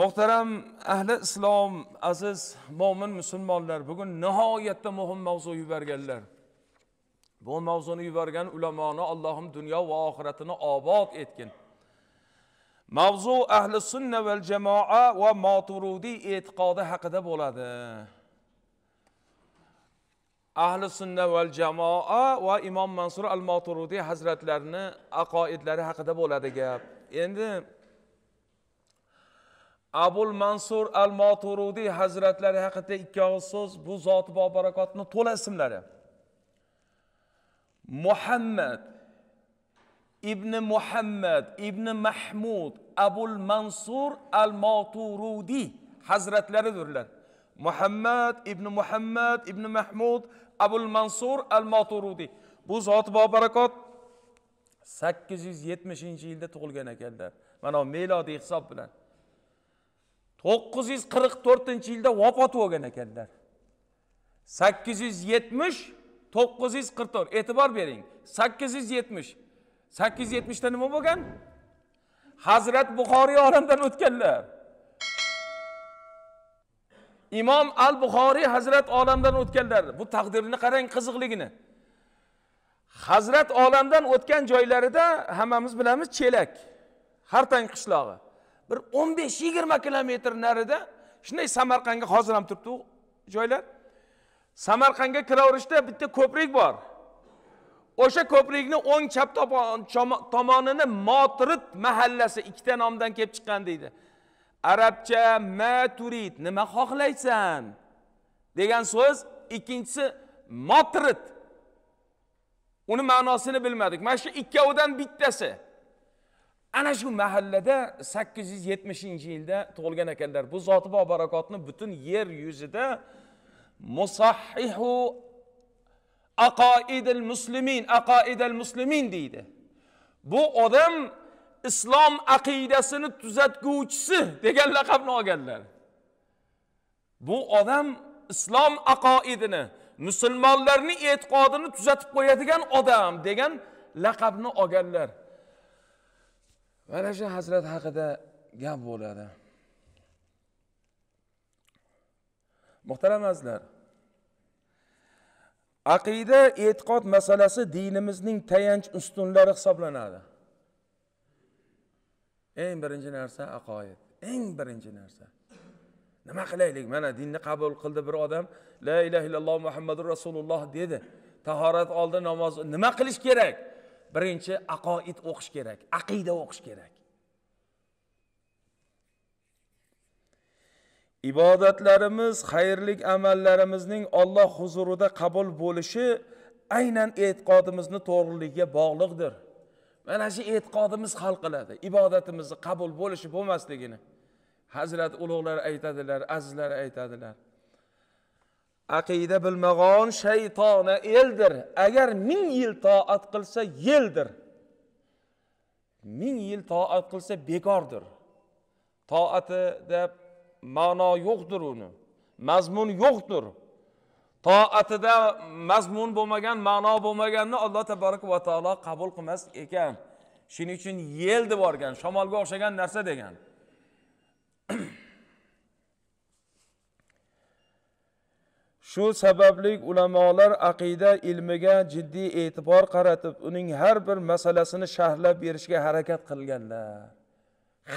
muhtaram ahli islom aziz mo'min musulmonlar bugun nihoyatda muhim mavzu yuborganlar bu mavzuni yuborgan ulamoni allohim dunyo va oxiratini obod etgin mavzu ahli sunna val jamoa va moturudiy e'tiqodi haqida bo'ladi ahli sunna val jamoa va imom mansur al moturudiy hazratlarini aqoidlari haqida bo'ladi gap endi abul mansur al moturudiy hazratlari haqida ikki og'iz so'z bu zoti bobarakotni to'la ismlari muhammad ibn muhammad ibn mahmud abul mansur al moturudiy hazratlaridirlar muhammad ibn muhammad ibn mahmud abul mansur al moturudiy bu zoti bobarakot sakkiz yuz yetmishinchi yilda tug'ilgan ekanlar mana milodiy hisob bilan 944 yilda vafot bo'lgan ekanlar 870 944 e'tibor bering 870 870 da nima bo'lgan hazrat buxoriy olamdan o'tganlar imom al buxoriy hazrat olamdan o'tganlar bu taqdirni qarang qiziqligini hazrat olamdan o'tgan joylarida hammamiz bilamiz chelak hartang qishlog'i bir o'n besh yigirma kilometr narida shunday samarqandga hozir ham turibdi joylar samarqandga kiraverishda bitta ko'prik bor o'sha ko'prikni o'ng chap tomonini motirid mahallasi ikkita nomdan kelib chiqqan deydi arabcha maturid nima xohlaysan degan so'z ikkinchisi motirid uni ma'nosini bilmadik mana shu ikkovidan bittasi ana shu mahallada sakkiz yuz yetmishinchi yilda tug'ilgan ekanlar bu zoti bobarakotni butun yer yuzida musahhihu aqoidil muslimin aqoidil muslimin deydi bu odam islom aqidasini tuzatguvchisi degan laqabni olganlar bu odam islom aqoidini musulmonlarni e'tiqodini tuzatib qo'yadigan odam degan laqabni olganlar mana shu hazrat haqida gap bo'ladi muhtaram azizlar aqida e'tiqod masalasi dinimizning tayanch ustunlari hisoblanadi eng birinchi narsa aqoid eng birinchi narsa nima qilaylik mana dinni qabul qildi bir odam la ilaha illalloh muhammadu rasululloh dedi tahorat oldi namoz nima qilish kerak birinchi aqoid o'qish kerak aqida o'qish kerak ibodatlarimiz xayrlik amallarimizning olloh huzurida qabul bo'lishi aynan e'tiqodimizni to'g'riligiga bog'liqdir mana shu e'tiqodimiz hal qiladi ibodatimizni qabul bo'lishi bo'lmasligini hazrat ulug'lar aytadilar azizlar aytadilar aqida bilmag'on shaytona eldir agar ming yil toat qilsa yeldir ming yil toat qilsa bekordir toati deb ma'no yo'qdir uni mazmun yo'qdir toatida mazmun bo'lmagan ma'no bo'lmaganni alloh tabaraka va taolo qabul qilmas ekan shuning uchun yel deb yuborgan shamolga o'xshagan narsa degan shu sababli ulamolar aqida ilmiga jiddiy e'tibor qaratib uning har bir masalasini sharhlab berishga harakat qilganlar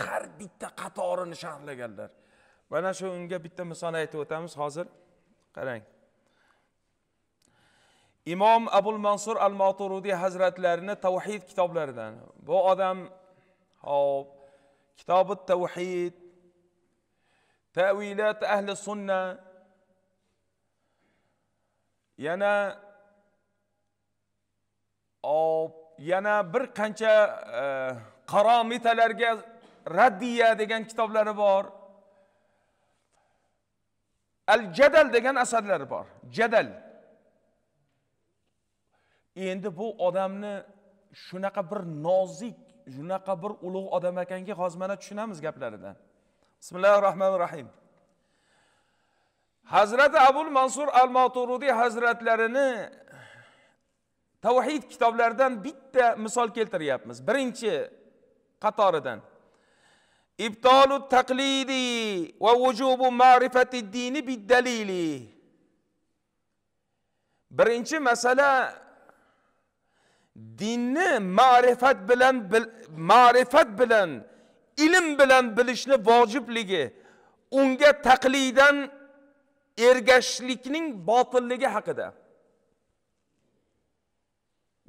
har bitta qatorini sharhlaganlar mana shu unga bitta misol aytib o'tamiz hozir qarang imom abul mansur al moturudiy hazratlarini tavhid kitoblaridan bu odam hop kitobi tavhid tavilat ahli sunna yana yana bir qancha e, qaromitalarga raddiya degan kitoblari bor al jadal degan asarlari bor jadal endi bu odamni shunaqa bir nozik shunaqa bir ulug' odam ekanki hozir mana tushunamiz gaplaridan bismillahi rohmanir rohim hazrati abul mansur al moturudiy hazratlarini tavhid kitoblaridan bitta misol keltiryapmiz birinchi qatoridan ibtolu taqlidi va vujubu ma'rifati dini biddalili birinchi masala dinni ma'rifat bilan ma'rifat bilan ilm bilan bilishni vojibligi unga taqlidan ergashishlikning botilligi haqida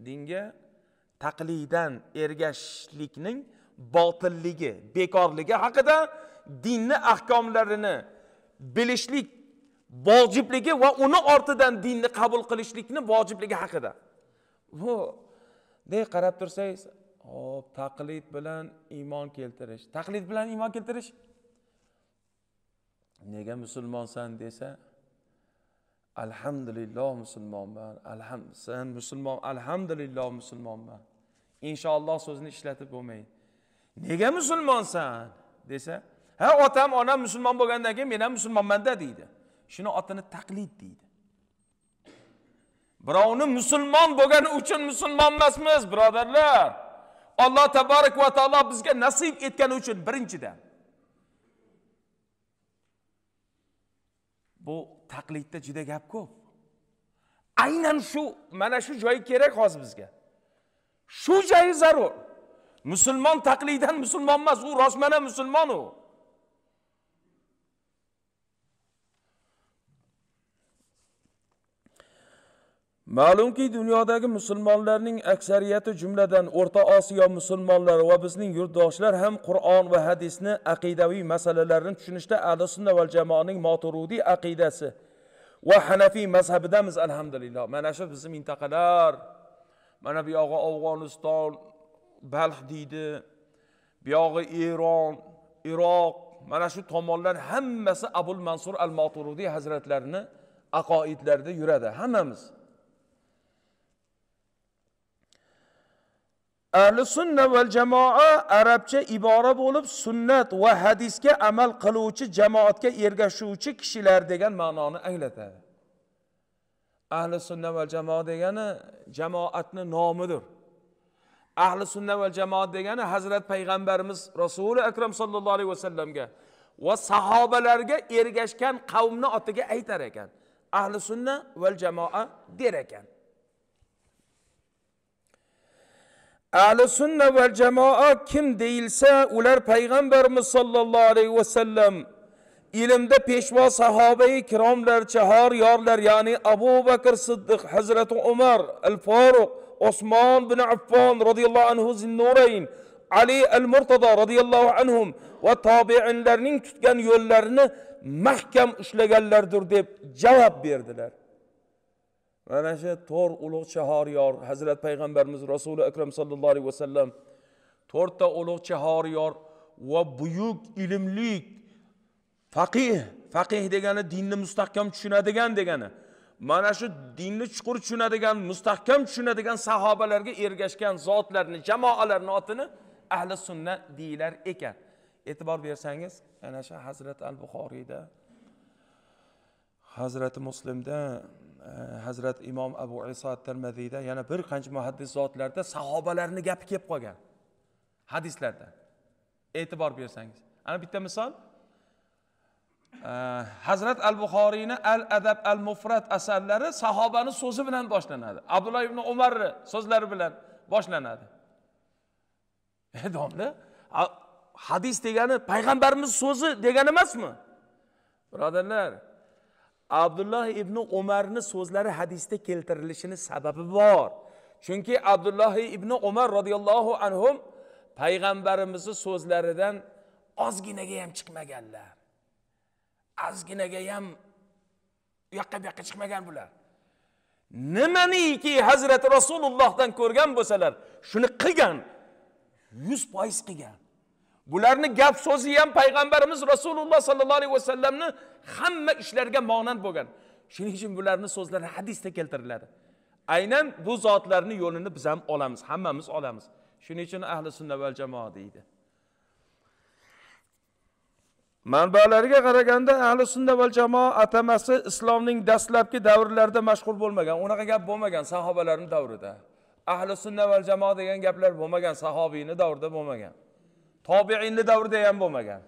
dinga taqlidan ergashishlikning botilligi bekorligi haqida dinni ahkomlarini bilishlik vojibligi va uni ortidan dinni qabul qilishlikni vojibligi haqida bu bunday qarab tursangiz hop taqlid bilan iymon keltirish taqlid bilan iymon keltirish nega musulmonsan desa alhamdulillah musulmonman alham san musulmon alhamdulillah musulmonman inshaalloh so'zini ishlatib bo'lmaydi nega musulmonsan desa ha otam onam musulmon bo'lgandan keyin men ham musulmonmanda deydi shuni otini taqlid deydi birovni musulmon bo'lgani uchun musulmon emasmiz birodarlar olloh tabarak va taolo bizga nasib etgani uchun birinchidan bu taqlidda juda gap ko'p aynan shu mana shu joyi kerak hozir bizga shu joyi zarur musulmon taqlidan musulmon emas u rostmana musulmon u ma'lumki dunyodagi musulmonlarning aksariyati jumladan o'rta osiyo musulmonlari va bizning yurtdoshlar ham qur'on va hadisni aqidaviy masalalarni tushunishda ahli sunna va jamoaning moturudiy aqidasi va hanafiy mazhabidamiz alhamdulillah mana shu bizni mintaqalar mana bu yog'i afg'oniston balx deydi bu yog'i eron iroq mana shu tomonlar hammasi abul mansur al moturudiy hazratlarini aqoidlarida yuradi hammamiz ahli sunna va jamoa arabcha ibora bo'lib sunnat va hadisga amal qiluvchi jamoatga ergashuvchi kishilar degan ma'noni anglatadi ahli sunna va jamoa degani jamoatni nomidir ahli sunna va jamoat degani hazrat payg'ambarimiz rasuli akram sallallohu alayhi vasallamga va sahobalarga ergashgan qavmni otiga aytar ekan ahli sunna va jamoa der ekan ahli sunna va jamoa kim deyilsa ular payg'ambarimiz sollallohu alayhi vasallam ilmda peshvo sahobai kiromlar chahor yorlar ya'ni abu bakr siddiq hazrati umar al foruq osmon ibn affon roziyallohu anhu zinnurayn ali al murtado roziyallohu anhum va tobeinlarning tutgan yo'llarini mahkam ushlaganlardir deb javob berdilar mana shu to'rt ulug' chahoriyor hazrat payg'ambarimiz rasuli akram sallallohu alayhi vasallam to'rtta ulug' chahoriyor va buyuk ilmli faqih faqih degani dinni mustahkam tushunadigan degani mana shu dinni chuqur tushunadigan mustahkam tushunadigan sahobalarga ergashgan zotlarni jamoalarni otini ahli sunna deyilar ekan e'tibor bersangiz ana shu hazrati al buxoriyda hazrati muslimda E, hazrat imom abu iso termaziyda yana bir qancha muhaddis zotlarda sahobalarni gapi kelib qolgan hadislarda e'tibor bersangiz ana bitta misol e, hazrat al buxoriyni al adab al mufrat asarlari sahobani so'zi bilan boshlanadi abdulloh ibn umarni so'zlari bilan boshlanadi e, domla hadis degani payg'ambarimiz so'zi degani emasmi birodarlar abdulloh ibn umarni so'zlari hadisda keltirilishini sababi bor chunki abdulloh ibn umar roziyallohu anhu payg'ambarimizni so'zlaridan ozginaga ham chiqmaganlar ozginaga ham u yoqqa bu yoqqa chiqmagan bular nimaniki hazrati rasulullohdan ko'rgan bo'lsalar shuni qilgan yuz foiz qilgan bularni gap so'zi ham payg'ambarimiz rasululloh sollallohu alayhi vasallamni hamma ishlarga monand bo'lgan shuning uchun bularni so'zlari hadisda keltiriladi aynan bu zotlarni yo'lini biz ham olamiz hammamiz olamiz shuning uchun ahli sunna val jamoa deydi manbalarga qaraganda ahli sunna val jamoa atamasi islomning dastlabki davrlarida mashhur bo'lmagan unaqa gap bo'lmagan sahobalarni davrida ahli sunna val jamoa degan gaplar bo'lmagan sahobiyni davrida bo'lmagan tobeinni davrida ham bo'lmagan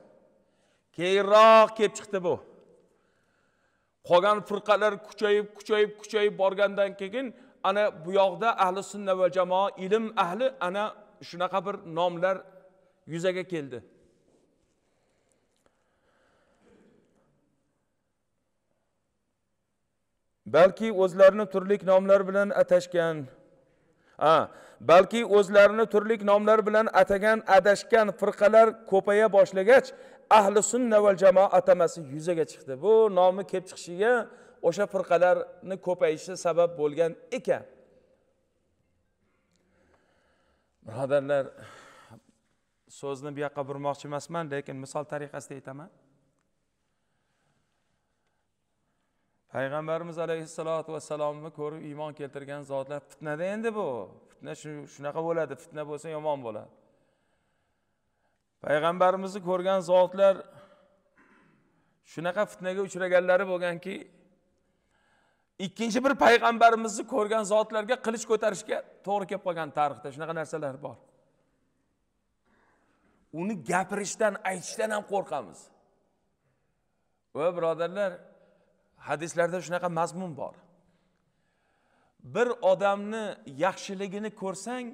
keyinroq kelib chiqdi bu qolgan firqalar kuchayib kuchayib kuchayib borgandan keyin ana bu yoqda ahli sunna va jamoa ilm ahli ana shunaqa bir nomlar yuzaga keldi balki o'zlarini turli nomlar bilan atashgan ha balki o'zlarini turli nomlar bilan atagan adashgan firqalar ko'paya boshlagach ahli sunna val jamoa atamasi yuzaga chiqdi bu nomi kelib chiqishiga o'sha firqalarni ko'payishi sabab bo'lgan ekan birodarlar so'zni bu yoqqa burmoqchi emasman lekin misol tariqasida aytaman payg'ambarimiz alayhissalotu vassalomni ko'rib iymon keltirgan zotlar fitnada endi bu fitna shunaqa bo'ladi fitna bo'lsa yomon bo'ladi payg'ambarimizni ko'rgan zotlar shunaqa fitnaga uchraganlari bo'lganki ikkinchi bir payg'ambarimizni ko'rgan zotlarga qilich ko'tarishga to'g'ri kelib qolgan tarixda shunaqa narsalar bor uni gapirishdan aytishdan ham qo'rqamiz va birodarlar hadislarda shunaqa mazmun bor bir odamni yaxshiligini ko'rsang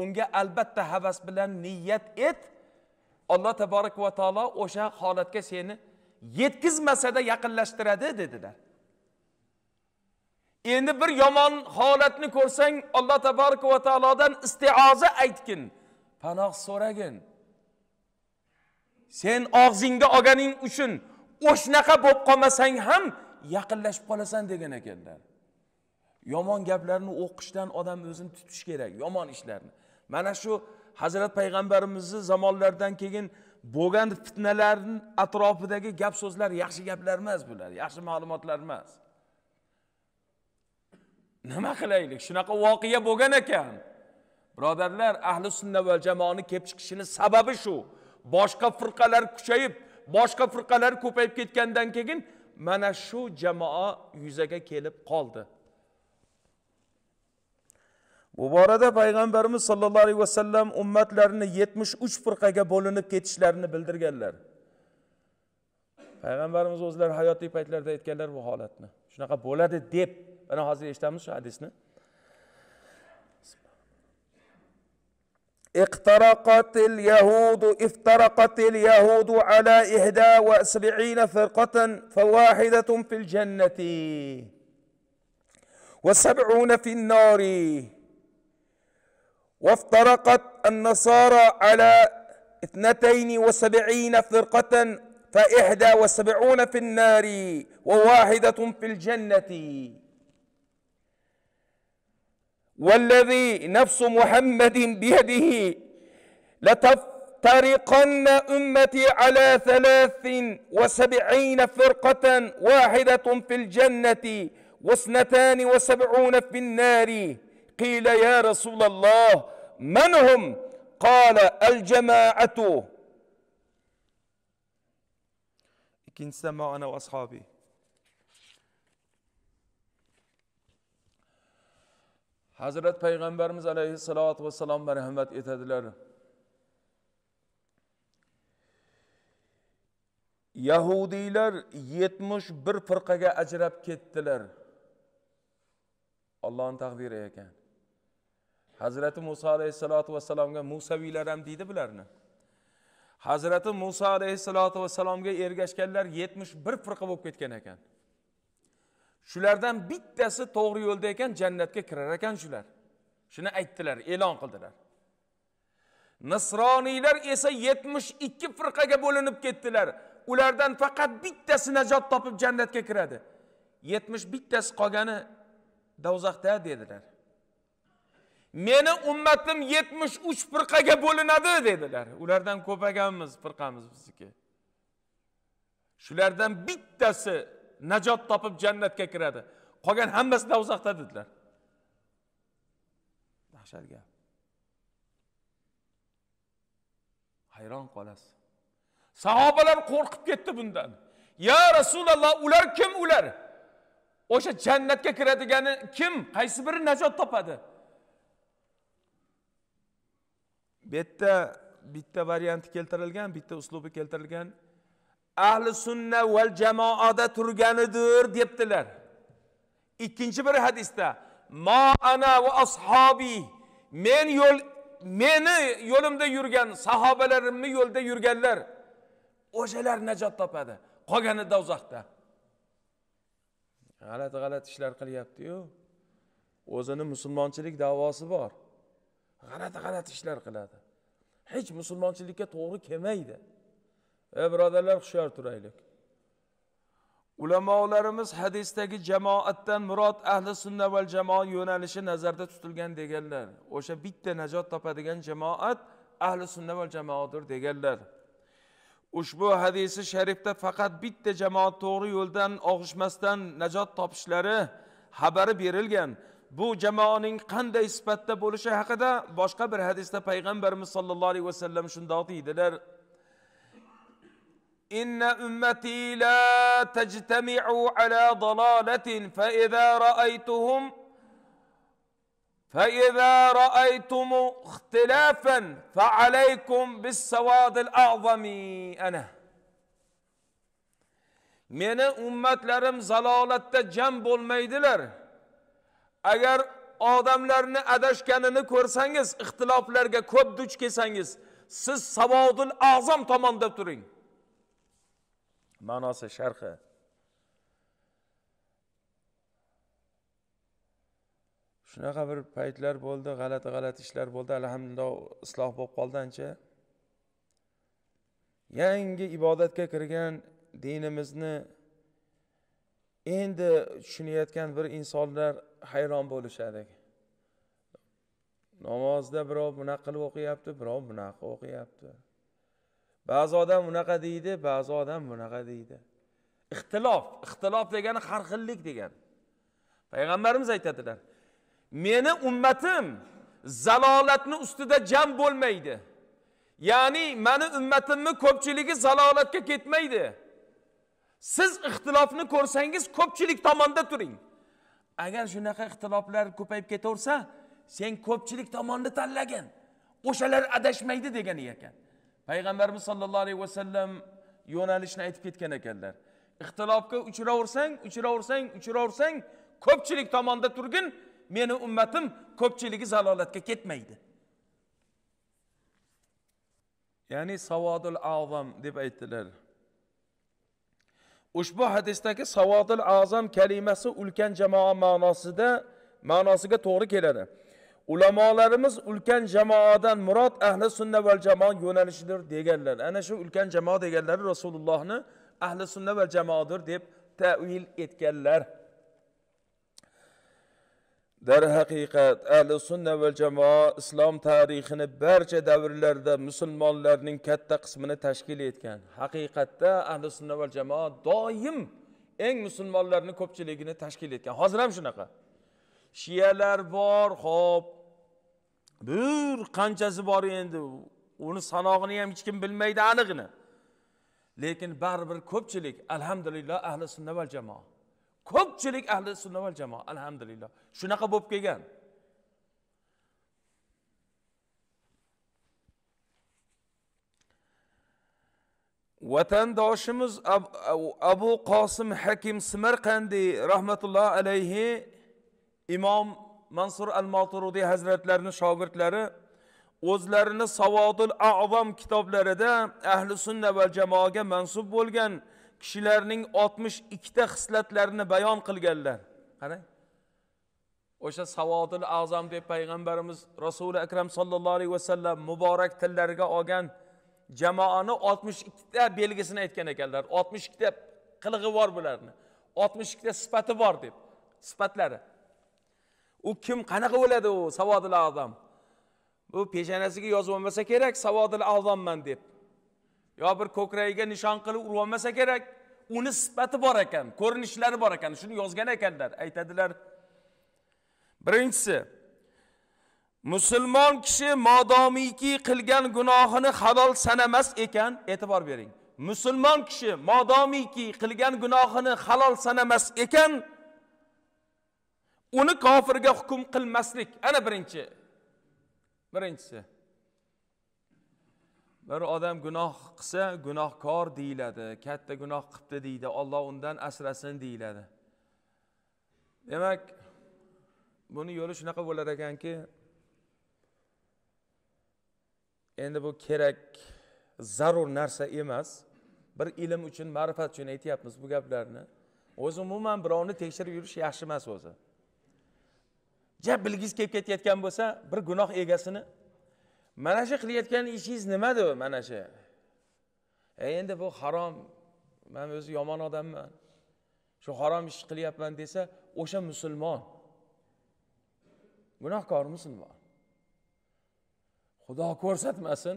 unga albatta havas bilan niyat et alloh taborak va taolo o'sha holatga seni yetkazmasada yaqinlashtiradi dedilar endi bir yomon holatni ko'rsang alloh taborak va taolodan istioza aytgin panoh so'ragin sen og'zingga olganing uchun o'shanaqa bo'lib qolmasang ham yaqinlashib qolasan degan ekanlar yomon gaplarni o'qishdan odam o'zini tutish kerak yomon ishlarni mana shu hazrat payg'ambarimizni zamonlaridan keyin bo'lgan fitnalarni atrofidagi gap so'zlar yaxshi gaplar emas bular yaxshi ma'lumotlar emas nima qilaylik shunaqa voqea bo'lgan ekan birodarlar ahli sunna va jamoani kelib chiqishini sababi shu boshqa firqalar kuchayib boshqa firqalar ko'payib ketgandan keyin mana shu jamoa yuzaga kelib qoldi bu borada payg'ambarimiz sollallohu alayhi vasallam ummatlarini yetmish uch firqaga bo'linib ketishlarini bildirganlar payg'ambarimiz o'zlari hayotiy paytlarida aytganlar bu holatni shunaqa bo'ladi deb mana hozir eshitamiz shu hadisni اخترقت اليهود افترقت اليهود على إحدى وسبعين فرقة فواحدة في الجنة وسبعون في النار وافترقت النصارى على اثنتين وسبعين فرقة فإحدى وسبعون في النار وواحدة في الجنة والذي نفس محمد بيده لتفترقن أمتي على ثلاث وسبعين فرقة واحدة في الجنة واثنتان وسبعون في النار قيل يا رسول الله من هم قال الجماعة كنت سمع أنا وأصحابي hazrat payg'ambarimiz alayhissalotu vassalom marhamat etadilar yahudiylar yetmish bir firqaga ajrab ketdilar ollohni taqdiri ekan hazrati muso alayhissalotu vassalomga musaviylar ham deydi bularni hazrati muso alayhissalotu vassalomga ergashganlar yetmish bir firqa bo'lib ketgan ekan shulardan bittasi to'g'ri yo'lda ekan jannatga kirar ekan shular shuni aytdilar e'lon qildilar nasroniylar esa yetmish ikki firqaga bo'linib ketdilar ulardan faqat bittasi najot topib jannatga kiradi yetmish bittasi qolgani do'zaxda dedilar meni ummatim yetmish uch firqaga bo'linadi dedilar ulardan ko'paganmiz firqamiz bizniki shulardan bittasi najot topib jannatga kiradi qolgan hammasi do'zaxda dedilar dahshat gap hayron qolasiz sahobalar qo'rqib ketdi bundan yo rasululloh ular kim ular o'sha jannatga kiradigani kim qaysi biri najot topadi bu yerda bitta varianti keltirilgan bitta uslubi keltirilgan ahli sunna va jamoada turganidir debdilar ikkinchi bir hadisda ma ana va ashabi, men yo'l meni yo'limda yurgan sahobalarimni yo'lda yurganlar o'shalar najot topadi qolgani do'zaxda g'alati g'alati ishlar qilyaptiyu o'zini musulmonchilik davosi bor g'alati g'alati ishlar qiladi hech musulmonchilikka to'g'ri kelmaydi ey birodarlar hushyor turaylik ulamolarimiz hadisdagi jamoatdan murod ahli sunna val jamoa yo'nalishi nazarda tutilgan deganlar o'sha bitta najot topadigan jamoat ahli sunna val jamoadir deganlar ushbu hadisi sharifda faqat bitta jamoat to'g'ri yo'ldan og'ishmasdan najot topishlari xabari berilgan bu jamoaning qanday sifatda bo'lishi haqida boshqa bir hadisda payg'ambarimiz sollallohu alayhi vasallam shundoq deydilar إن أمتي لا تجتمع على ضلالة فإذا رأيتهم فإذا رأيتم اختلافا فعليكم بالسواد الأعظم أنا Meni ümmetlerim zalalette cem bulmaydılar. Eğer adamlarını edeşkenini ko'rsangiz, ixtiloflarga ko'p duch kelsangiz, siz savodil azam tomon deb turing. ma'nosi sharhi shunaqa bir paytlar bo'ldi g'alati g'alati ishlar bo'ldi alhamdulillah isloh bo'lib qoldancha yangi ibodatga kirgan dinimizni endi tushunayotgan bir insonlar hayron bo'lishadi namozda birov bunaqa qilib o'qiyapti birov bunaqa o'qiyapti ba'zi odam bunaqa deydi ba'zi odam bunaqa deydi ixtilof ixtilof degani har xillik degani payg'ambarimiz aytadilar meni ummatim zalolatni ustida jam bo'lmaydi ya'ni mani ummatimni ko'pchiligi zalolatga ketmaydi siz ixtilofni ko'rsangiz ko'pchilik tomonda turing agar shunaqa ixtiloflar ko'payib ketaversa sen ko'pchilik tomonni tanlagin o'shalar adashmaydi degani ekan payg'ambarimiz sollallohu alayhi vasallam yo'nalishni aytib ketgan ekanlar ixtilofga uchraversang uchraversang uchraversang ko'pchilik tomonda turgin meni ummatim ko'pchiligi zalolatga ketmaydi ya'ni savodil azam deb aytdilar ushbu hadisdagi savodil azam kalimasi ulkan jamoa ma'nosida ma'nosiga to'g'ri keladi ulamolarimiz ulkan jamoadan murod ahli sunna va jamoa yo'nalishidir deganlar ana shu ulkan jamoa deganlari rasulullohni ahli sunna va jamoadir deb tavil etganlar darhaqiqat ahli sunna va jamoa islom tarixini barcha davrlarda musulmonlarning katta qismini tashkil etgan haqiqatda ahli sunna va jamoa doim eng musulmonlarni ko'pchiligini tashkil etgan hozir ham shunaqa shiyalar bor ho'p bir qanchasi bor endi uni sanog'ini ham hech kim bilmaydi aniqini lekin baribir ko'pchilik alhamdulillah ahli sunna val jamoa ko'pchilik ahli sunna val jamoa alhamdulillah shunaqa bo'lib kelgan vatandoshimiz abu qosim hakim samarqandiy rahmatullohi alayhi imom mansur al hazretlerinin şagirdleri shogirdlari o'zlarini a'vam azam kitoblarida ahli sunna va jamoaga mansub bo'lgan kishilarning oltmish ikkita xislatlarini bayon qilganlar qarang o'sha savodil azam deb payg'ambarimiz rasuli akram sollallohu alayhi vasallam muborak tillariga olgan jamoani 62 ikkita belgisini aytgan ekanlar 62 ikkita kılığı bor bularni 62 ikkita sifati bor deb sifatlari u kim qanaqa o'ladi u savodil odam bu peshanasiga yozib olmasa kerak savodil azomman deb yo bir ko'kragiga nishon qilib urib olmasa kerak uni sifati bor ekan ko'rinishlari bor ekan shuni yozgan ekanlar aytadilar birinchisi musulmon kishi modomiki qilgan gunohini halol sanamas ekan e'tibor bering musulmon kishi modomiki qilgan gunohini halol sanamas ekan uni kofirga hukm qilmaslik ana birinchi birinchisi bir odam gunoh qilsa gunohkor deyiladi katta gunoh qilibdi deydi olloh undan asrasin deyiladi demak buni yo'li shunaqa bo'lar ekanki endi bu kerak zarur narsa emas bir ilm uchun ma'rifat uchun aytyapmiz bu gaplarni o'zi umuman birovni tekshirib yurish yaxshi emas o'zi ja bilgisi kelib ketayotgan bo'lsa bir gunoh egasini mana shu qilayotgan ishingiz nimadu mana shu e endi bu harom man o'zi yomon odamman shu harom ish qilyapman desa o'sha musulmon gunohkor musulmon xudo ko'rsatmasin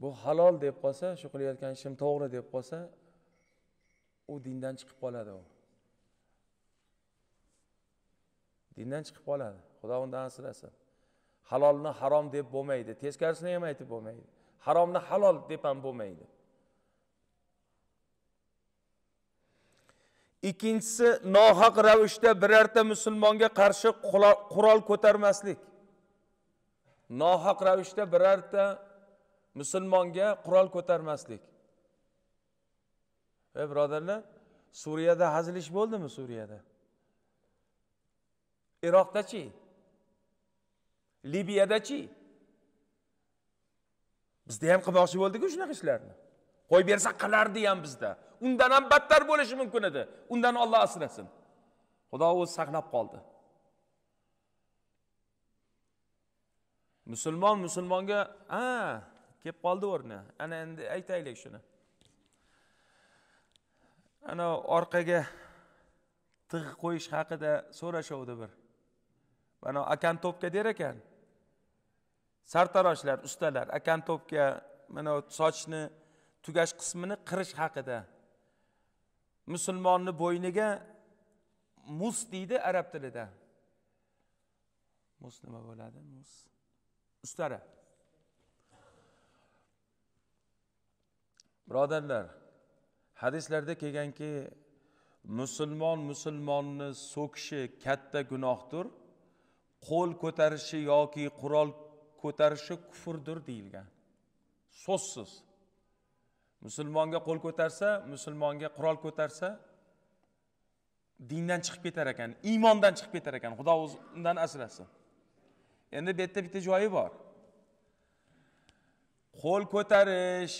bu halol deb qolsa shu qilayotgan ishim to'g'ri deb qolsa u dindan chiqib qoladi u dindan chiqib qoladi xudo undan asrasin halolni harom deb bo'lmaydi teskarisini ham aytib bo'lmaydi haromni halol deb ham bo'lmaydi ikkinchisi nohaq ravishda birorta musulmonga qarshi qurol ko'tarmaslik nohaq ravishda birorta musulmonga qurol ko'tarmaslik ey birodarlar suriyada hazilish bo'ldimi suriyada iroqdachi libiyadachi bizda ham qilmoqchi bo'ldiku shunaqa ishlarni qo'yib bersa qilardi ham bizda undan ham battar bo'lishi mumkin edi undan olloh asrasin xudo o'zi saqlab qoldi musulmon musulmonga a kelib qoldi o'rni ana endi aytaylik shuni ana orqaga tig' qo'yish haqida so'rashovdi bir mana akan to'pka der ekan sartaroshlar ustalar akan to'pka mana sochni tugash qismini qirish haqida musulmonni bo'yniga mus deydi arab tilida mus nima bo'ladi mus ustara birodarlar hadislarda kelganki musulmon musulmonni so'kishi katta gunohdir qo'l ko'tarishi yoki qurol ko'tarishi kufrdir deyilgan so'zsiz musulmonga qo'l ko'tarsa musulmonga qurol ko'tarsa dindan chiqib ketar ekan iymondan chiqib ketar ekan xudo undan asrasin endi bu yerda bitta joyi bor qo'l ko'tarish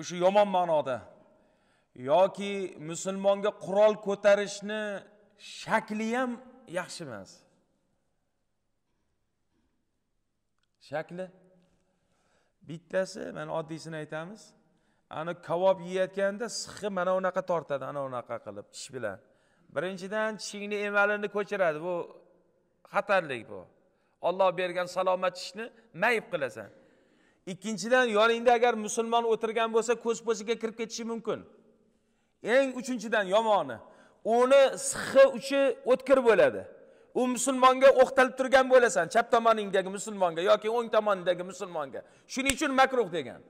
o'sha yomon ma'noda yoki musulmonga qurol ko'tarishni shakli ham yaxshi emas shakli bittasi mana oddiysini aytamiz ana kavob yeyayotganda sixi mana unaqa tortadi ana unaqa qilib tish bilan birinchidan tishingni emalini ko'chiradi bu xatarlik bu olloh bergan salomat tishni mayib qilasan ikkinchidan yoningda agar musulmon o'tirgan bo'lsa ko'z ko'zpo'siga kirib ketishi mumkin eng uchinchidan yomoni uni sixi uchi o'tkir bo'ladi u musulmonga o'qtalib turgan bo'lasan chap tomoningdagi musulmonga yoki o'ng tomoningdagi musulmonga shuning uchun makruh degan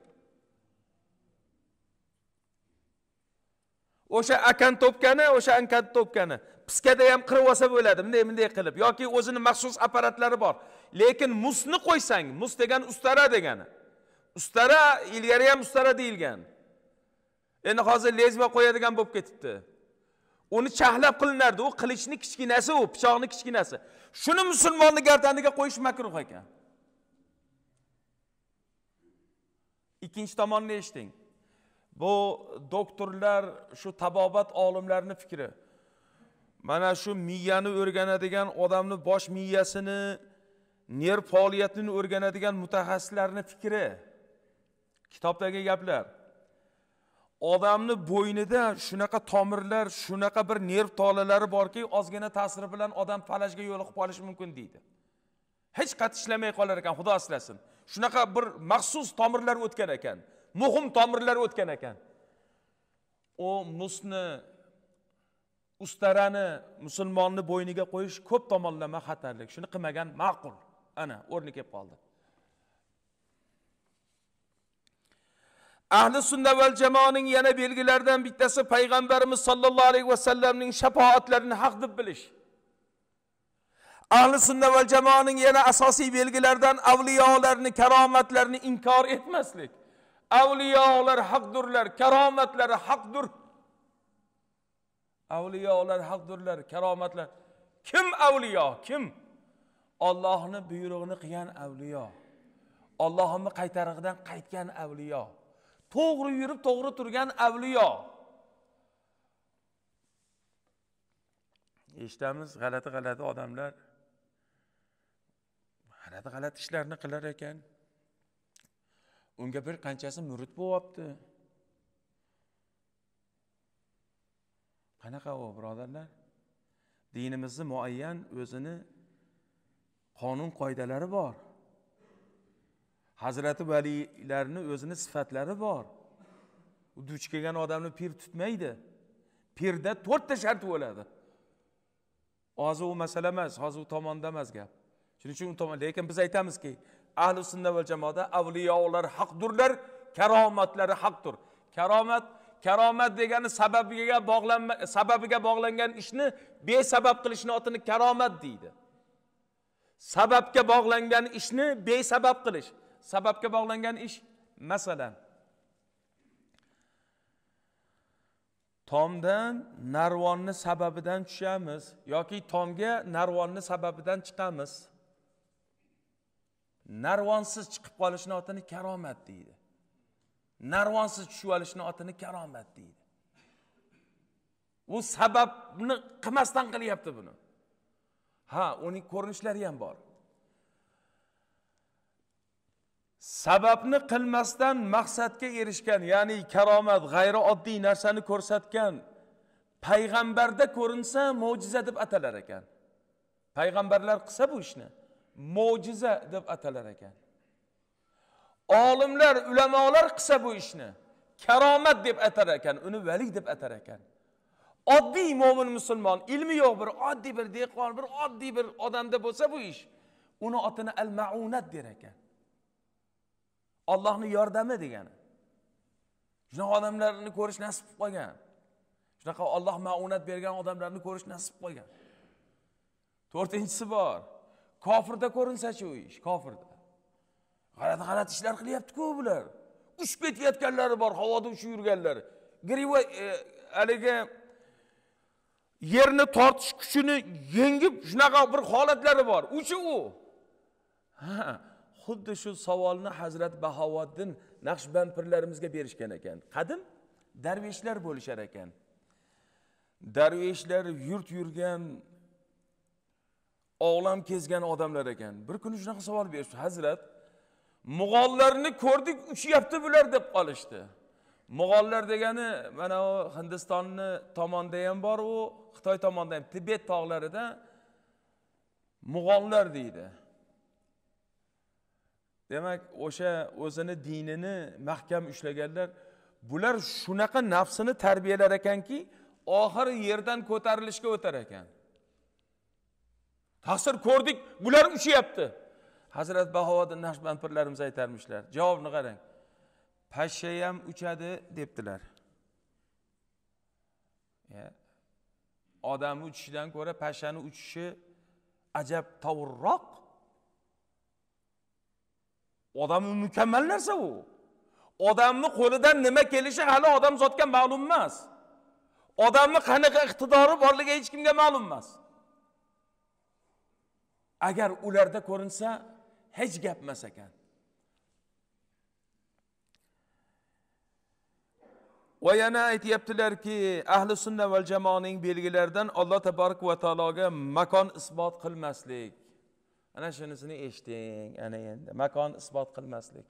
o'sha akan to'pkani o'sha ankan to'pkani piskada ham qirib olsa bo'ladi bunday bunday qilib yoki o'zini maxsus apparatlari bor lekin musni qo'ysang mus degani ustara degani ustara ilgari ham ustara deyilgan endi hozir lezva qo'yadigan bo'lib ketibdi uni chahla qilinardi u qilichni kichkinasi u pichoqni kichkinasi shuni musulmonni gardaniga qo'yish makruh ekan ikkinchi tomonni eshiting bu doktorlar shu tabobat olimlarini fikri mana shu miyani o'rganadigan odamni bosh miyasini nerv faoliyatini o'rganadigan mutaxassislarni fikri kitobdagi gaplar odamni bo'ynida shunaqa tomirlar shunaqa bir nerv tolalari borki ozgina ta'siri bilan odam falajga yo'liqib qolishi mumkin deydi hech qayerda ishlamay qolar ekan xudo asrasin shunaqa bir maxsus tomirlar o'tgan ekan muhim tomirlar o'tgan ekan u musni ustarani musulmonni bo'yniga qo'yish ko'p tomonlama xatarlik shuni qilmagan ma'qul ana o'rni kelib qoldi ahli sunna val jamoaning yana belgilaridan bittasi payg'ambarimiz sollallohu alayhi vasallamning shafoatlarini haq deb bilish ahli sunna val jamoaning yana asosiy belgilaridan avliyolarni karomatlarini inkor etmaslik avliyolar haqdurlar karomatlari haqdur avliyolar haqdurlar karomatlar kim avliyo kim ollohni buyrug'ini qilgan avliyo ollohimni qaytarig'idan qaytgan avliyo to'g'ri yurib to'g'ri turgan avliyo eshitamiz g'alati g'alati odamlar g'alati g'alati ishlarni qilar ekan unga bir qanchasi murid bo'lyapti qanaqa u birodarlar dinimizni muayyan o'zini qonun qoidalari bor hazrati valiylarni o'zini sifatlari bor u duch kelgan odamni pir tutmaydi pirda to'rtta shart bo'ladi hozir u masala emas hozir u tomonda emas gap shuning uchun u tomon lekin biz aytamizki ahli sunna va jamoada avliyolar haqdurlar karomatlari haqdir karomat karomat degani sababiga bog'lanma sababiga bog'langan ishni besabab qilishni otini karomat deydi sababga bog'langan ishni besabab qilish sababga bog'langan ish masalan tomdan narvonni sababidan tushamiz yoki tomga narvonni sababidan chiqamiz narvonsiz chiqib qolishni otini karomat deydi narvonsiz tushib olishni otini karomat deydi u sababni qilmasdan qilyapti buni ha uning ko'rinishlari ham bor sababni qilmasdan maqsadga erishgan ya'ni karomat g'ayri oddiy narsani ko'rsatgan payg'ambarda ko'rinsa mo'jiza deb atalar ekan payg'ambarlar qilsa bu ishni mo'jiza deb atalar ekan olimlar ulamolar qilsa bu ishni karomat deb atar ekan uni valiy deb atar ekan oddiy mo'min musulmon ilmi yo'q bir oddiy bir dehqon bir oddiy bir odamda bo'lsa bu ish uni otini al maunat der ekan Allohning yordami degani shunaqa odamlarni ko'rish nasib qilib qolgan shunaqa Alloh ma'unat bergan odamlarni ko'rish nasib qilib qolgan to'rtinchisi bor kofirda ko'rinsachi u ish kofirda g'alati g'alati ishlar qilyaptiku bular uchib ketayotganlari bor havoda uchib yurganlari griva e, haligi e, yerni tortish kuchini yengib shunaqa bir holatlari bor uchi u xuddi shu savolni hazrat bahovuddin naqshbandpirlarimizga berishgan ekan qadim darveshlar bo'lishar ekan darveshlar yurt yurgan olam kezgan odamlar ekan bir kuni shunaqa savol berishdi hazrat mug'ollarni ko'rdik uchyapti bular deb qolishdi mug'ollar degani mana u hindistonni tomonda ham bor u xitoy tomonda ham tibet tog'larida mug'ollar deydi demak o'sha o'zini dinini mahkam ushlaganlar bular shunaqa nafsini tarbiyalar ekanki oxiri yerdan ko'tarilishga o'tar ekan ta'sir ko'rdik bular ushlayapti hazrat bahodir naqshbandpirlarimiz aytarmishlar javobni qarang pashsha ham uchadi debdilar odamni uchishidan ko'ra pashshani uchishi ajab tovurroq odamni mukammal narsa u odamni qo'lidan nima kelishi hali odam zotga ma'lum emas odamni qanaqa iqtidori borligi hech kimga ma'lum emas agar ularda ko'rinsa hech gap emas ekan va yana aytyaptilarki ahli sunna va jamoaning belgilaridan alloh taborak va taologa makon isbot qilmaslik ana shunisini eshiting ana endi makon isbot qilmaslik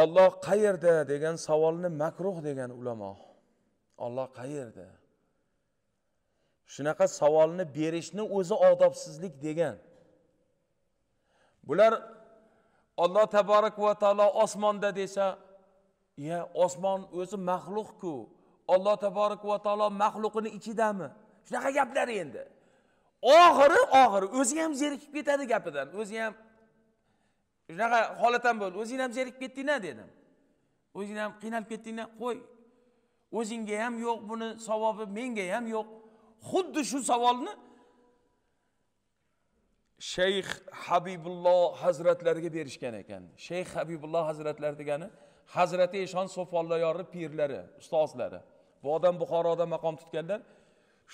olloh qayerda degan savolni makruh degan ulamo olloh qayerda shunaqa savolni berishni o'zi odobsizlik degan bular olloh taborak va taolo osmonda desa ye osmon o'zi maxluqku olloh taborak va taolo maxluqini ichidami shunaqa gaplar endi oxiri oxiri o'zi ham zerikib ketadi gapidan o'zi ham shunaqa holat ham bo'ldi o'zing ham zerikib ketdingda dedim o'zing ham qiynalib ketdingda qo'y o'zingga ham yo'q buni savobi menga ham yo'q xuddi shu savolni shayx habibulloh hazratlariga berishgan ekan shayx habibulloh hazratlari degani hazrati eshon so'pollari pirlari ustozlari bu odam buxoroda maqom tutganlar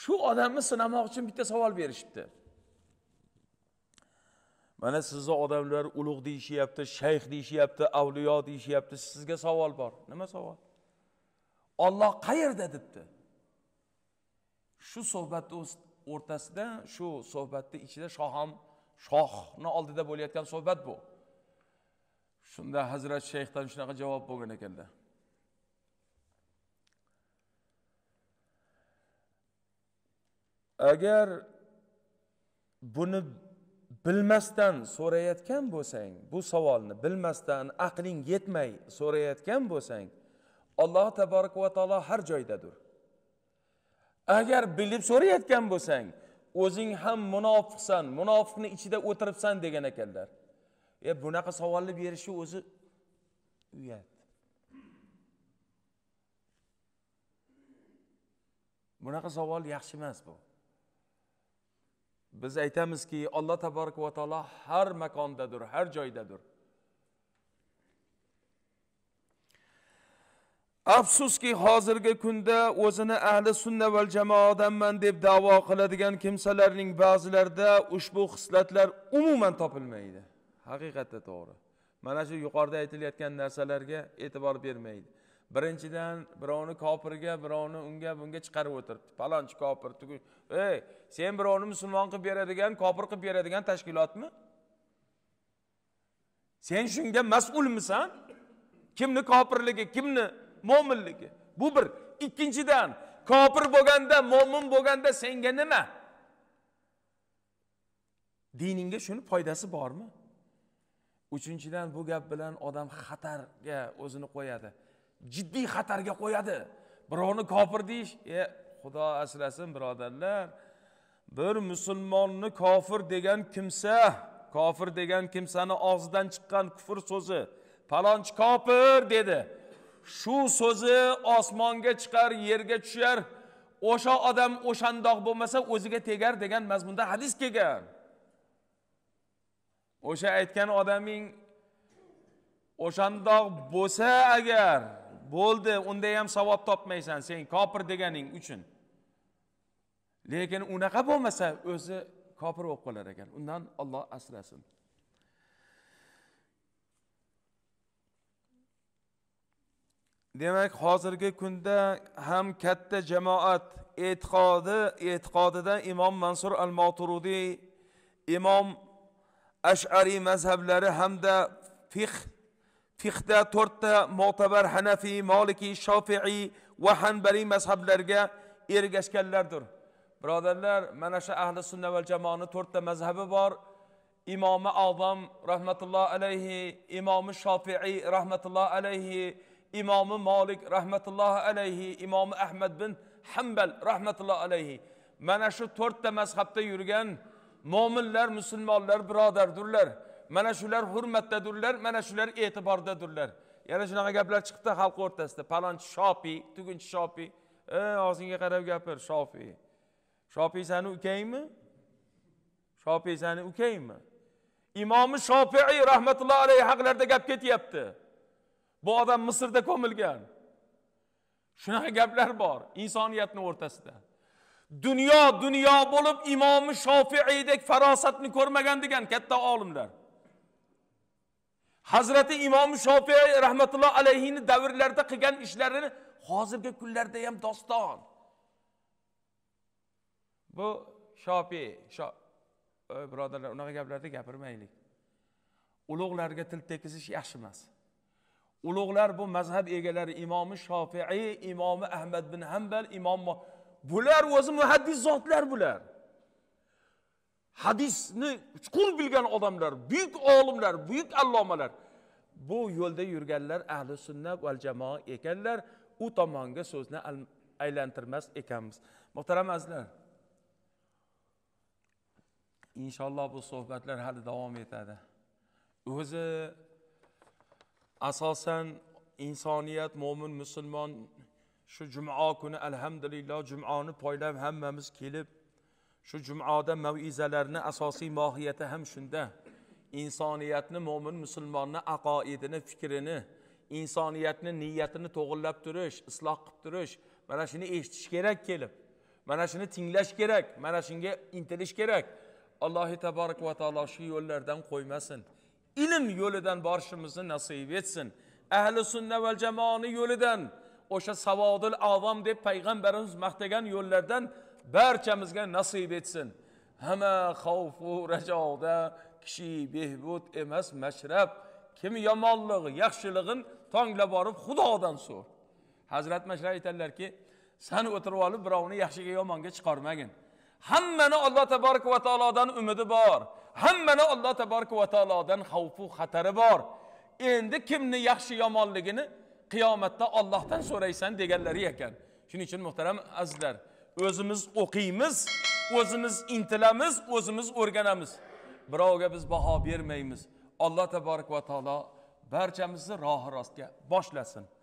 shu odamni sinamoq uchun bitta savol berishibdi mana sizni odamlar ulug' deyishyapti shayx deyishyapti avliyo deyishyapti sizga savol bor nima savol olloh qayerda debdi shu suhbatni o'rtasida shu suhbatni ichida shoham shohni oldida bo'layotgan suhbat bu shunda hazrat shayxdan shunaqa javob bo'lgan ekanda agar buni bilmasdan so'rayotgan bo'lsang bu savolni bilmasdan aqling yetmay so'rayotgan bo'lsang alloh taborak va taolo har joydadir agar bilib so'rayotgan bo'lsang o'zing ham munofiqsan munofiqni ichida o'tiribsan degan ekanlar e bunaqa savolni berishi o'zi uyat bunaqa savol yaxshi emas bu biz aytamizki alloh taborak va taolo har makondadir har joydadir afsuski hozirgi kunda o'zini ahli sunna val jamoadanman deb davo qiladigan kimsalarning ba'zilarida ushbu xislatlar umuman topilmaydi haqiqatda to'g'ri mana shu yuqorida aytilayotgan narsalarga e'tibor bermaydi birinchidan birovni kofirga birovni unga bunga chiqarib o'tiribdi palonchi kofir ey sen birovni musulmon qilib beradigan kofir qilib beradigan tashkilotmi sen shunga mas'ulmisan kimni kofirligi kimni mo'minligi bu bir ikkinchidan kofir bo'lganda mo'min bo'lganda senga nima diningga shuni foydasi bormi uchinchidan bu gap bilan odam xatarga o'zini qo'yadi jiddiy xatarga qo'yadi birovni kofir deyish e xudo asrasin birodarlar bir musulmonni kofir degan kimsa kofir degan kimsani og'zidan chiqqan kufr so'zi palonchi kofir dedi shu so'zi osmonga chiqar yerga tushar o'sha odam o'shandoq bo'lmasa o'ziga tegar degan mazmunda hadis kelgan o'sha aytgan odaming o'shandoq bo'lsa agar bo'ldi unda ham savob topmaysan sen kofir deganing uchun lekin unaqa bo'lmasa o'zi kofir bo'lib qolar ekan undan olloh asrasin demak hozirgi kunda ham katta jamoat e'tiqodi e'tiqodida imom mansur al moturudiy imom ashariy mazhablari hamda fiqh fiqda to'rtta mo'tabar hanafiy molikiy shofiiy va hanbaliy mazhablarga ergashganlardir birodarlar mana shu ahli sunna va jamoani to'rtta mazhabi bor imomi azom rahmatulloh alayhi imomi shofiiy rahmatulloh alayhi imomi molik rahmatulloh alayhi imomi ahmad bin hambal rahmatulloh alayhi mana shu to'rtta mazhabda yurgan mo'minlar musulmonlar birodardirlar mana shular hurmatdadurlar mana shular e'tibordadurlar yana shunaqa gaplar chiqibdi xalq o'rtasida palonchi shopiy tugunchi shopiy e og'zingga qarab gapir shofiy shofiy sani ukangmi shofiy sani ukangmi imomi shofiiy rahmatulloh alayhi haqlarida gap ketyapti bu odam misrda ko'milgan shunaqa gaplar bor insoniyatni o'rtasida dunyo dunyo bo'lib imomi shofiiydek farosatni ko'rmagan degan katta olimlar hazrati imom shofiy rahmatulloh alayhini davrlarida qilgan ishlarini hozirgi kunlarda ham doston bu shofiy oy birodarlar unaqa gaplarni gapirmaylik ulug'larga til tekizish yaxshi emas ulug'lar bu mazhab egalari imomi shofiiy imomi ahmad bin hambal imom bular o'zi muhaddis zotlar bular hadisni chuqur bilgan odamlar buyuk olimlar buyuk allomalar bu yo'lda yurganlar ahli sunna val jamoa ekanlar u tomonga so'zni aylantirmas ekanmiz muhtaram azizlar inshaalloh bu suhbatlar hali davom etadi o'zi asosan insoniyat mo'min musulmon shu juma kuni alhamdulillah jumani poylab hammamiz kelib shu jumoda mavizalarni asosiy mohiyati ham shunda insoniyatni mo'min musulmonni aqoidini fikrini insoniyatni niyatini to'g'irlab turish isloh qilib turish mana shuni eshitish kerak kelib mana shuni tinglash kerak mana shunga intilish kerak allohi taborak va taolo shu yo'llardan qo'ymasin ilm yo'lidan borishimizni nasib etsin ahli sunna va jamoani yo'lidan o'sha savodil avom deb payg'ambarimiz maqtagan yo'llardan barchamizga nasib etsin hamma xavfu rajoda kishi behbud emas mashrab kim yomonlig'i yaxshilig'in tonglab borib xudodan so'r hazrat mashrab aytadilarki san o'tirib olib birovni yaxshiga yomonga chiqarmagin hammani olloh taborak va taolodan umidi bor hammani olloh taborak va taolodan xavfu xatari bor endi kimni yaxshi yomonligini qiyomatda ollohdan so'raysan deganlari ekan shuning uchun muhtaram azizlar o'zimiz o'qiymiz o'zimiz intilamiz o'zimiz o'rganamiz birovga biz baho bermaymiz alloh taborak va taolo barchamizni rohi rostga boshlasin